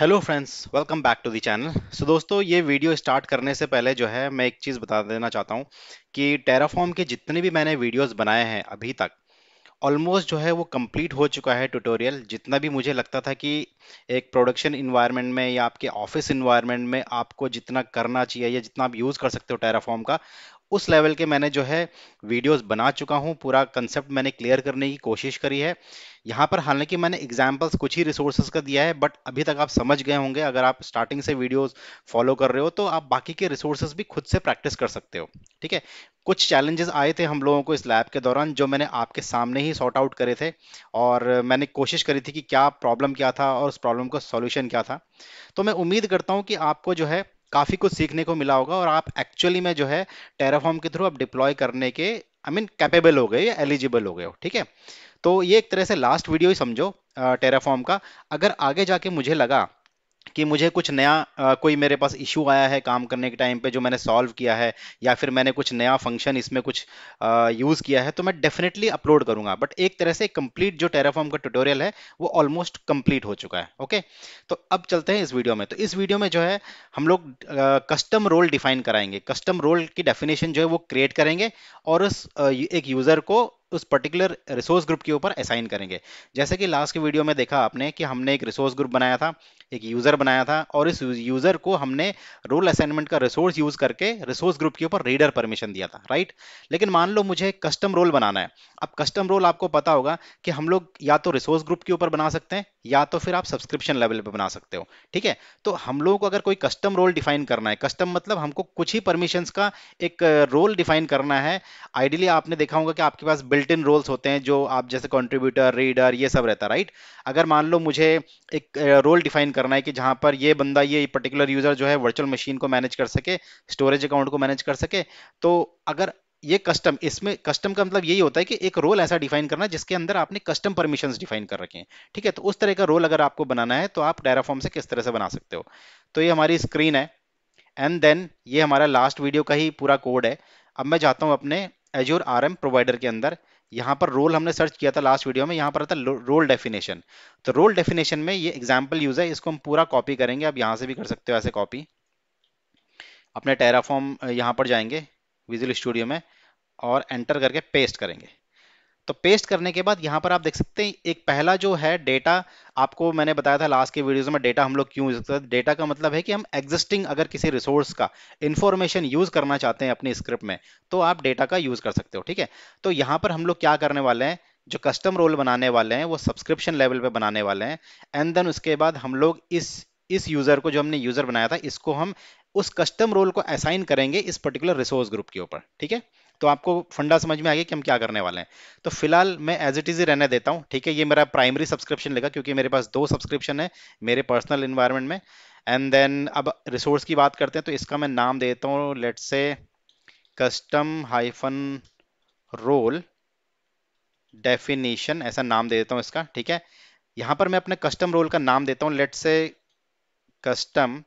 hello friends welcome back to the channel so दोस्तों ये video start करने से पहले जो है मैं एक चीज़ बता देना चाहता हूँ कि टेराफॉर्म के जितने भी मैंने वीडियोस बनाए हैं अभी तक ऑलमोस्ट जो है वो कंप्लीट हो चुका है ट्यूटोरियल जितना भी मुझे लगता था कि एक प्रोडक्शन इन्वायरमेंट में या आपके ऑफिस इन्वायरमेंट में आपको जितना करना चाहिए या जितना आप यूज़ कर सकते हो टेराफॉर्म का उस लेवल के मैंने जो है वीडियोस बना चुका हूँ पूरा कंसेप्ट मैंने क्लियर करने की कोशिश करी है यहाँ पर हालांकि मैंने एग्जाम्पल्स कुछ ही रिसोर्सेज का दिया है बट अभी तक आप समझ गए होंगे अगर आप स्टार्टिंग से वीडियोस फॉलो कर रहे हो तो आप बाकी के रिसोर्सेज भी खुद से प्रैक्टिस कर सकते हो ठीक है कुछ चैलेंजेस आए थे हम लोगों को इस लैब के दौरान जो मैंने आपके सामने ही सॉर्ट आउट करे थे और मैंने कोशिश करी थी कि क्या प्रॉब्लम क्या था और उस प्रॉब्लम का सॉल्यूशन क्या था तो मैं उम्मीद करता हूँ कि आपको जो है काफ़ी कुछ सीखने को मिला होगा और आप एक्चुअली में जो है टेराफॉर्म के थ्रू आप डिप्लॉय करने के आई मीन कैपेबल हो गए या एलिजिबल हो गए हो ठीक है तो ये एक तरह से लास्ट वीडियो ही समझो टेराफॉर्म का अगर आगे जाके मुझे लगा कि मुझे कुछ नया आ, कोई मेरे पास इशू आया है काम करने के टाइम पे जो मैंने सॉल्व किया है या फिर मैंने कुछ नया फंक्शन इसमें कुछ यूज़ किया है तो मैं डेफिनेटली अपलोड करूंगा बट एक तरह से कंप्लीट जो टेराफॉर्म का ट्यूटोरियल है वो ऑलमोस्ट कंप्लीट हो चुका है ओके तो अब चलते हैं इस वीडियो में तो इस वीडियो में जो है हम लोग कस्टम रोल डिफाइन कराएंगे कस्टम रोल की डेफिनेशन जो है वो क्रिएट करेंगे और उस आ, एक यूज़र को उस पर्टिकुलर रिसोर्स ग्रुप के ऊपर असाइन करेंगे जैसे कि लास्ट के वीडियो में देखा आपने कि हमने एक रिसोर्स ग्रुप बनाया था एक यूज़र बनाया था और इस यूज़र को हमने रोल असाइनमेंट का रिसोर्स यूज़ करके रिसोर्स ग्रुप के ऊपर रीडर परमिशन दिया था राइट लेकिन मान लो मुझे कस्टम रोल बनाना है अब कस्टम रोल आपको पता होगा कि हम लोग या तो रिसोर्स ग्रुप के ऊपर बना सकते हैं या तो फिर आप सब्सक्रिप्शन लेवल पे बना सकते हो ठीक है तो हम लोगों को अगर कोई कस्टम रोल डिफाइन करना है कस्टम मतलब हमको कुछ ही परमिशंस का एक रोल डिफाइन करना है आइडियली आपने देखा होगा कि आपके पास बिल्ट इन रोल्स होते हैं जो आप जैसे कंट्रीब्यूटर रीडर ये सब रहता है राइट अगर मान लो मुझे एक रोल डिफाइन करना है कि जहाँ पर ये बंदा ये पर्टिकुलर यूजर जो है वर्चुअल मशीन को मैनेज कर सके स्टोरेज अकाउंट को मैनेज कर सके तो अगर ये कस्टम इसमें कस्टम का मतलब यही होता है कि एक रोल ऐसा डिफाइन करना जिसके अंदर आपने कस्टम परमिशंस डिफाइन कर रखे हैं ठीक है तो उस तरह का रोल अगर आपको बनाना है तो आप डायराफॉर्म से किस तरह से बना सकते हो तो ये हमारी स्क्रीन है एंड देन ये हमारा लास्ट वीडियो का ही पूरा कोड है अब मैं जाता हूँ अपने एजोर आर प्रोवाइडर के अंदर यहाँ पर रोल हमने सर्च किया था लास्ट वीडियो में यहाँ पर था रोल डेफिनेशन तो रोल डेफिनेशन में ये एग्जाम्पल यूज है इसको हम पूरा कॉपी करेंगे आप यहाँ से भी कर सकते हो ऐसे कॉपी अपने टेराफॉर्म यहाँ पर जाएंगे विजुअल स्टूडियो में और एंटर करके पेस्ट करेंगे तो पेस्ट करने के बाद यहाँ पर आप देख सकते हैं एक पहला जो है डेटा आपको मैंने बताया था लास्ट के वीडियोस में डेटा हम लोग क्यों यूज करते हैं डेटा का मतलब है कि हम एग्जिस्टिंग अगर किसी रिसोर्स का इन्फॉर्मेशन यूज करना चाहते हैं अपनी स्क्रिप्ट में तो आप डेटा का यूज कर सकते हो ठीक है तो यहाँ पर हम लोग क्या करने वाले हैं जो कस्टम रोल बनाने वाले हैं वो सब्सक्रिप्शन लेवल पर बनाने वाले हैं एंड देन उसके बाद हम लोग इस इस यूजर को जो हमने यूजर बनाया था इसको हम उस कस्टम रोल को असाइन करेंगे इस पर्टिकुलर रिसोर्स ग्रुप के ऊपर ठीक है तो आपको फंडा समझ में आ गया कि हम क्या करने वाले हैं तो फिलहाल मैं एज इट इज ही रहने देता हूं ठीक है ये मेरा प्राइमरी सब्सक्रिप्शन लेगा क्योंकि मेरे पास दो सब्सक्रिप्शन है मेरे पर्सनल इन्वायरमेंट में एंड देन अब रिसोर्स की बात करते हैं तो इसका मैं नाम देता हूँ let's say custom hyphen role definition ऐसा नाम दे देता हूँ इसका ठीक है यहाँ पर मैं अपने कस्टम रोल का नाम देता हूँ let's say custom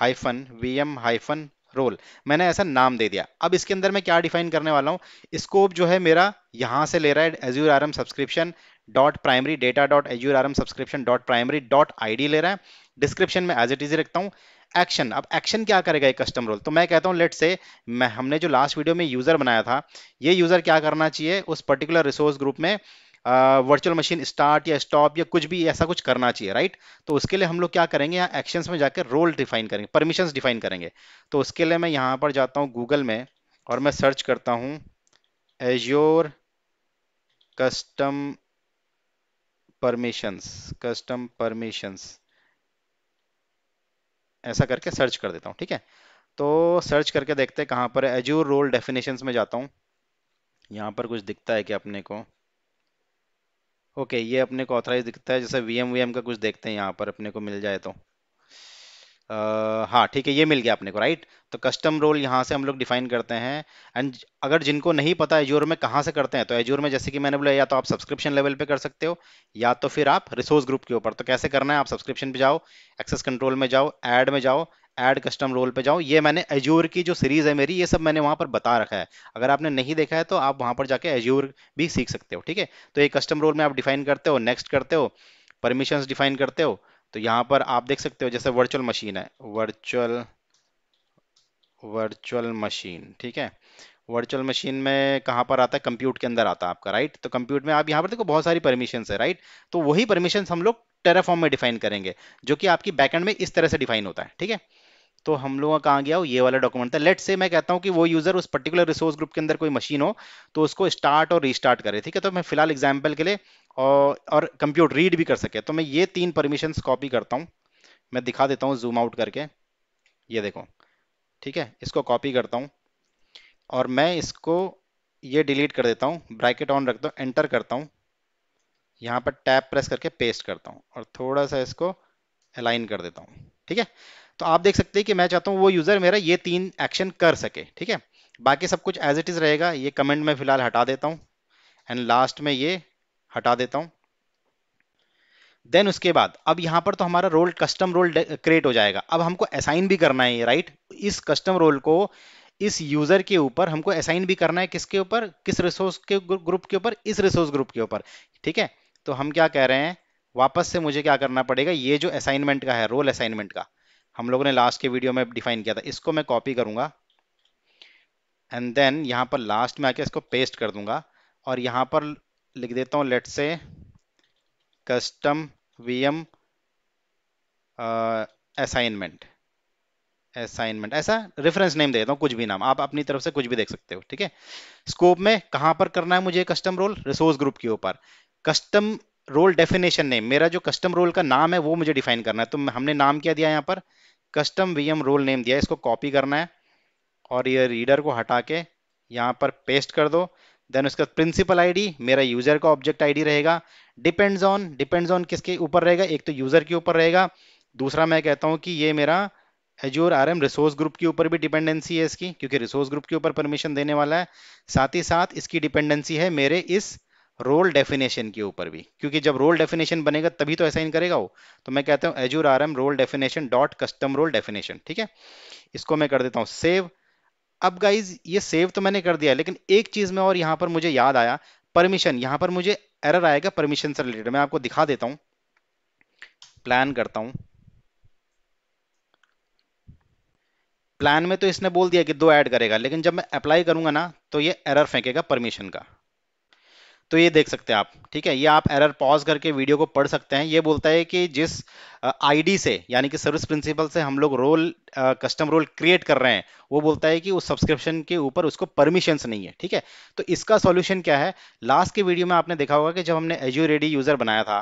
hyphen VM hyphen हाइफन रोल मैंने ऐसा नाम दे दिया अब इसके अंदर मैं क्या डिफाइन करने वाला हूँ स्कोप जो है मेरा यहाँ से ले रहा है Azure R subscription dot primary data dot Azure R subscription dot primary dot I ले रहा है डिस्क्रिप्शन में एज इट इज रखता हूँ एक्शन अब एक्शन क्या करेगा एक कस्टम रोल तो मैं कहता हूँ लेट से मैं हमने जो लास्ट वीडियो में यूजर बनाया था ये यूजर क्या करना चाहिए उस पर्टिकुलर रिसोर्स ग्रुप में वर्चुअल मशीन स्टार्ट या स्टॉप या कुछ भी ऐसा कुछ करना चाहिए राइट तो उसके लिए हम लोग क्या करेंगे यहाँ एक्शंस में जाकर रोल डिफाइन करेंगे परमिशंस डिफाइन करेंगे तो उसके लिए मैं यहाँ पर जाता हूँ गूगल में और मैं सर्च करता हूँ Azure custom permissions custom permissions ऐसा करके सर्च कर देता हूँ ठीक है तो सर्च करके देखते हैं कहाँ पर एजोर रोल डेफिनेशंस में जाता हूँ यहाँ पर कुछ दिखता है कि अपने को ओके ये अपने को ऑथराइज दिखता है जैसे वी एम का कुछ देखते हैं यहाँ पर अपने को मिल जाए तो हाँ ठीक है ये मिल गया अपने को राइट तो कस्टम रोल यहाँ से हम लोग डिफाइन करते हैं एंड अगर जिनको नहीं पता एजोर में कहाँ से करते हैं तो एजोर में जैसे कि मैंने बोला या तो आप सब्सक्रिप्शन लेवल पे कर सकते हो या तो फिर आप रिसोर्स ग्रुप के ऊपर तो कैसे करना है आप सब्सक्रिप्शन पे जाओ एक्सेस कंट्रोल में जाओ एड में जाओ एड कस्टम रोल पे जाऊँ ये मैंने एज्योर की जो सीरीज़ है मेरी ये सब मैंने वहाँ पर बता रखा है अगर आपने नहीं देखा है तो आप वहाँ पर जाके एज्योर भी सीख सकते हो ठीक है तो ये कस्टम रोल में आप डिफाइन करते हो नेक्स्ट करते हो परमिशंस डिफाइन करते हो तो यहाँ पर आप देख सकते हो जैसे वर्चुअल मशीन है वर्चुअल वर्चुअल मशीन ठीक है वर्चुअल मशीन में कहाँ पर आता है कंप्यूट के अंदर आता है आपका राइट तो कंप्यूट में आप यहाँ पर देखो बहुत सारी परमिशन है राइट तो वही परमिशन हम लोग टेराफॉर्म में डिफाइन करेंगे जो कि आपकी बैकएंड में इस तरह से डिफाइन होता है ठीक है तो हम लोगों का कहाँ गया ये वाला डॉक्यूमेंट था लेट से मैं कहता हूँ कि वो यूजर उस पर्टिकुलर रिसोर्स ग्रुप के अंदर कोई मशीन हो तो उसको स्टार्ट और रिस्टार्ट करे ठीक है तो मैं फिलहाल एग्जाम्पल के लिए और और कंप्यूटर रीड भी कर सके तो मैं ये तीन परमिशन कॉपी करता हूँ मैं दिखा देता हूँ जूम आउट करके ये देखो ठीक है इसको कॉपी करता हूँ और मैं इसको ये डिलीट कर देता हूँ ब्रैकेट ऑन रखता हूँ एंटर करता हूँ यहाँ पर टैप प्रेस करके पेस्ट करता हूँ और थोड़ा सा इसको अलाइन कर देता हूँ ठीक है तो आप देख सकते हैं कि मैं चाहता हूँ वो यूज़र मेरा ये तीन एक्शन कर सके ठीक है बाकी सब कुछ एज इट इज़ रहेगा ये कमेंट में फिलहाल हटा देता हूँ एंड लास्ट में ये हटा देता हूँ देन उसके बाद अब यहाँ पर तो हमारा रोल कस्टम रोल क्रिएट हो जाएगा अब हमको असाइन भी करना है ये राइट इस कस्टम रोल को इस यूजर के ऊपर हमको असाइन भी करना है किसके ऊपर किस रिसोर्स के ग्रुप के ऊपर इस रिसोर्स ग्रुप के ऊपर ठीक है तो हम क्या कह रहे हैं वापस से मुझे क्या करना पड़ेगा ये जो असाइनमेंट का है रोल असाइनमेंट का हम लोगों ने लास्ट के वीडियो में डिफाइन किया था इसको मैं कॉपी करूंगा एंड देन यहाँ पर लास्ट में आके इसको पेस्ट कर दूंगा और यहाँ पर लिख देता हूँ लेट से कस्टम वी एम असाइनमेंट असाइनमेंट ऐसा रेफरेंस नेम दे देता हूँ कुछ भी नाम आप अपनी तरफ से कुछ भी देख सकते हो ठीक है स्कोप में कहाँ पर करना है मुझे कस्टम रोल रिसोर्स ग्रुप के ऊपर कस्टम रोल डेफिनेशन नेम मेरा जो कस्टम रोल का नाम है वो मुझे डिफाइन करना है तो हमने नाम क्या दिया यहाँ पर कस्टम वीएम रोल नेम दिया इसको कॉपी करना है और ये रीडर को हटा के यहाँ पर पेस्ट कर दो देन उसका प्रिंसिपल आईडी मेरा यूजर का ऑब्जेक्ट आईडी रहेगा डिपेंड्स ऑन डिपेंड्स ऑन किसके ऊपर रहेगा एक तो यूजर के ऊपर रहेगा दूसरा मैं कहता हूँ कि ये मेरा Azure R M resource group के ऊपर भी डिपेंडेंसी है इसकी क्योंकि रिसोर्स ग्रुप के ऊपर परमिशन देने वाला है साथ ही साथ इसकी डिपेंडेंसी है मेरे इस रोल डेफिनेशन के ऊपर भी क्योंकि जब रोल डेफिनेशन बनेगा तभी तो असाइन करेगा वो तो मैं कहता हूँ Azure R M role definition dot custom role definition ठीक है इसको मैं कर देता हूँ सेव अब गाइज ये सेव तो मैंने कर दिया लेकिन एक चीज में और यहाँ पर मुझे याद आया परमिशन यहाँ पर मुझे एरर आएगा परमिशन से रिलेटेड मैं आपको दिखा देता हूँ प्लान करता हूँ प्लान में तो इसने बोल दिया कि दो ऐड करेगा लेकिन जब मैं अप्लाई करूंगा ना तो ये एरर फेंकेगा परमिशन का तो ये देख सकते हैं आप ठीक है ये आप एरर पॉज करके वीडियो को पढ़ सकते हैं ये बोलता है कि जिस आईडी से यानी कि सर्विस प्रिंसिपल से हम लोग रोल कस्टम रोल क्रिएट कर रहे हैं वो बोलता है कि उस सब्सक्रिप्शन के ऊपर उसको परमिशंस नहीं है ठीक है तो इसका सॉल्यूशन क्या है लास्ट के वीडियो में आपने देखा होगा कि जब हमने एजू रेडी यूजर बनाया था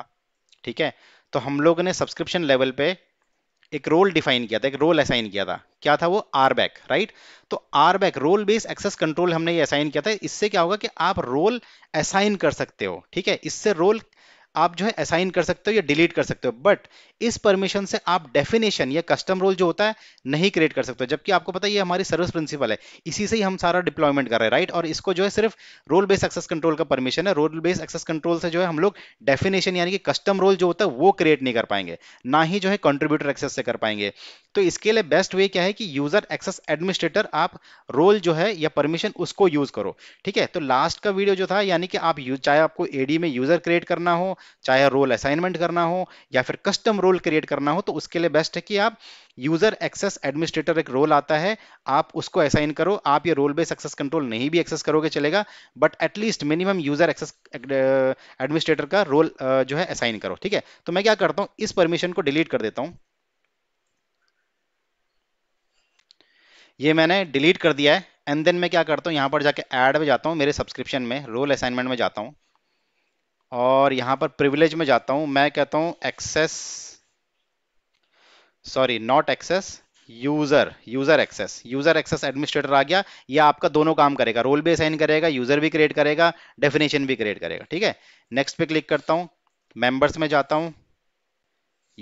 ठीक है तो हम लोग ने सब्सक्रिप्शन लेवल पे एक रोल डिफाइन किया था एक रोल असाइन किया था क्या था वो आर बैक राइट तो RBAC role based access control हमने ये असाइन किया था इससे क्या होगा कि आप रोल असाइन कर सकते हो ठीक है इससे रोल आप जो है असाइन कर सकते हो या डिलीट कर सकते हो बट इस परमिशन से आप डेफिनेशन या कस्टम रोल जो होता है नहीं क्रिएट कर सकते हो जबकि आपको पता है ये हमारी सर्विस प्रिंसिपल है इसी से ही हम सारा डिप्लॉयमेंट कर रहे हैं राइट और इसको जो है सिर्फ रोल बेस्ड एक्सेस कंट्रोल का परमिशन है रोल बेस्ड एक्सेस कंट्रोल से जो है हम लोग डेफिनेशन यानी कि कस्टम रोल जो होता है वो क्रिएट नहीं कर पाएंगे ना ही जो है कॉन्ट्रीब्यूटर एक्सेस से कर पाएंगे तो इसके लिए बेस्ट वे क्या है कि यूजर एक्सेस एडमिनिस्ट्रेटर आप रोल जो है या परमिशन उसको यूज करो ठीक है तो लास्ट का वीडियो जो था यानी कि आप चाहे आपको एडी में यूजर क्रिएट करना हो चाहे रोल असाइनमेंट करना हो या फिर कस्टम रोल क्रिएट करना हो तो उसके लिए बेस्ट है कि आप यूजर एक्सेस एडमिनिस्ट्रेटर एक रोल आता है आप उसको असाइन करो आप ये रोल बेस एक्सेस कंट्रोल नहीं भी एक्सेस करोगे चलेगा but at least minimum user access administrator का रोल uh, जो है असाइन करो ठीक है तो मैं क्या करता हूँ इस परमिशन को डिलीट कर देता हूँ ये मैंने डिलीट कर दिया है एंड देन मैं क्या करता हूँ यहाँ पर जाके ऐड में जाता हूँ मेरे सब्सक्रिप्शन में रोल असाइनमेंट में जाता हूँ और यहाँ पर प्रिविलेज में जाता हूं मैं कहता हूँ access sorry not access user user access user access administrator आ गया ये आपका दोनों काम करेगा रोल भी असाइन करेगा यूजर भी क्रिएट करेगा डेफिनेशन भी क्रिएट करेगा ठीक है नेक्स्ट पे क्लिक करता हूँ मेंबर्स में जाता हूँ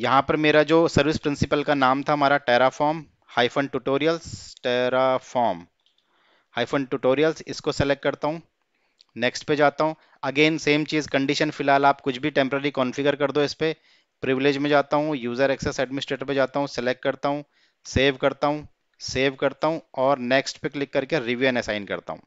यहाँ पर मेरा जो सर्विस प्रिंसिपल का नाम था हमारा Terraform hyphen tutorials Terraform hyphen tutorials इसको सेलेक्ट करता हूँ नेक्स्ट पे जाता हूँ अगेन सेम चीज़ कंडीशन फिलहाल आप कुछ भी टेम्पररी कॉन्फ़िगर कर दो इस पे प्रिविलेज में जाता हूँ यूज़र एक्सेस एडमिनिस्ट्रेटर पे जाता हूँ सेलेक्ट करता हूँ सेव करता हूँ सेव करता हूँ और नेक्स्ट पे क्लिक करके रिव्यू एंड असाइन करता हूँ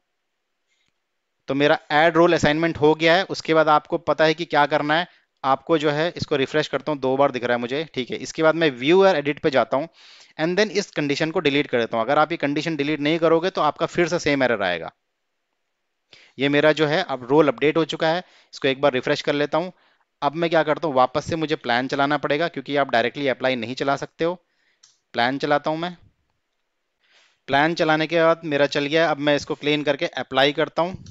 तो मेरा एड रोल असाइनमेंट हो गया है उसके बाद आपको पता है कि क्या करना है आपको जो है इसको रिफ्रेश करता हूँ दो बार दिख रहा है मुझे ठीक है इसके बाद मैं व्यू और एडिट पे जाता हूँ एंड देन इस कंडीशन को डिलीट कर देता हूँ अगर आप ये कंडीशन डिलीट नहीं करोगे तो आपका फिर से सेम एरर आएगा ये मेरा जो है अब रोल अपडेट हो चुका है इसको एक बार रिफ्रेश कर लेता हूँ अब मैं क्या करता हूँ वापस से मुझे प्लान चलाना पड़ेगा क्योंकि आप डायरेक्टली अप्लाई नहीं चला सकते हो प्लान चलाता हूँ मैं प्लान चलाने के बाद मेरा चल गया अब मैं इसको क्लीन करके अप्लाई करता हूँ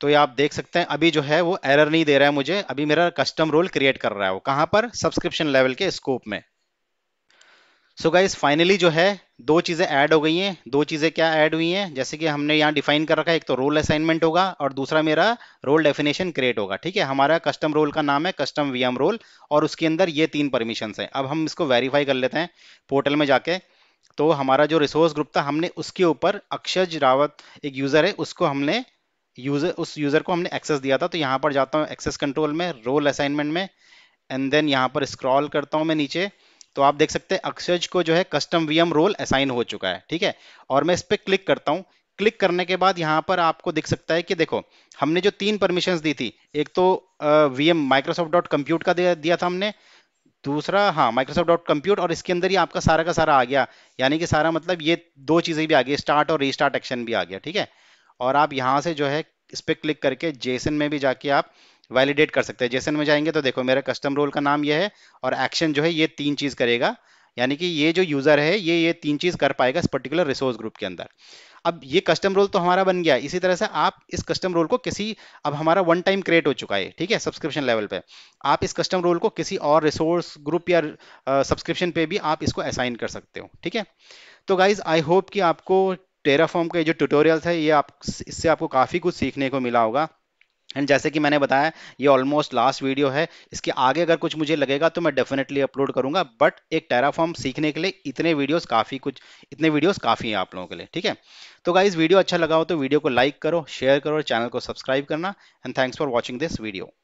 तो ये आप देख सकते हैं अभी जो है वो एरर नहीं दे रहा है मुझे अभी मेरा कस्टम रोल क्रिएट कर रहा है वो कहाँ पर सब्सक्रिप्शन लेवल के स्कोप में सो गाइज फाइनली जो है दो चीज़ें ऐड हो गई हैं दो चीज़ें क्या ऐड हुई हैं जैसे कि हमने यहाँ डिफाइन कर रखा है एक तो रोल असाइनमेंट होगा और दूसरा मेरा रोल डेफिनेशन क्रिएट होगा ठीक है हमारा कस्टम रोल का नाम है कस्टम वीएम रोल और उसके अंदर ये तीन परमिशन हैं अब हम इसको वेरीफाई कर लेते हैं पोर्टल में जाके तो हमारा जो रिसोर्स ग्रुप था हमने उसके ऊपर अक्षज रावत एक यूज़र है उसको हमने यूज़र उस यूज़र को हमने एक्सेस दिया था तो यहाँ पर जाता हूँ एक्सेस कंट्रोल में रोल असाइनमेंट में एंड देन यहाँ पर स्क्रॉल करता हूँ मैं नीचे तो आप देख सकते हैं अक्षज को जो है कस्टम वीएम रोल असाइन हो चुका है ठीक है और मैं इस पर क्लिक करता हूँ क्लिक करने के बाद यहाँ पर आपको दिख सकता है कि देखो हमने जो तीन परमिशंस दी थी एक तो V M Microsoft dot compute का दिया था हमने दूसरा हाँ माइक्रोसॉफ्ट डॉट कंप्यूट और इसके अंदर ही आपका सारा का सारा आ गया यानी कि सारा मतलब ये दो चीज़ें भी आ गई स्टार्ट और रिस्टार्ट एक्शन भी आ गया ठीक है और आप यहाँ से जो है इस पर क्लिक करके जेसन में भी जाके आप वैलिडेट कर सकते हैं जेसन में जाएंगे तो देखो मेरा कस्टम रोल का नाम ये है और एक्शन जो है ये तीन चीज़ करेगा यानी कि ये जो यूज़र है ये ये तीन चीज़ कर पाएगा इस पर्टिकुलर रिसोर्स ग्रुप के अंदर अब ये कस्टम रोल तो हमारा बन गया इसी तरह से आप इस कस्टम रोल को किसी अब हमारा वन टाइम क्रिएट हो चुका है ठीक है सब्सक्रिप्शन लेवल पे आप इस कस्टम रोल को किसी और रिसोर्स ग्रुप या सब्सक्रिप्शन पे भी आप इसको असाइन कर सकते हो ठीक है तो गाइज आई होप कि आपको टेराफॉर्म का ये जो ट्यूटोरियल है ये आप इससे आपको काफ़ी कुछ सीखने को मिला होगा एंड जैसे कि मैंने बताया ये ऑलमोस्ट लास्ट वीडियो है इसके आगे अगर कुछ मुझे लगेगा तो मैं डेफिनेटली अपलोड करूंगा बट एक टेराफॉर्म सीखने के लिए इतने वीडियोस काफ़ी कुछ इतने वीडियोस काफ़ी हैं आप लोगों के लिए ठीक है तो गाइज वीडियो अच्छा लगा हो तो वीडियो को लाइक करो शेयर करो और चैनल को सब्सक्राइब करना and thanks for watching this video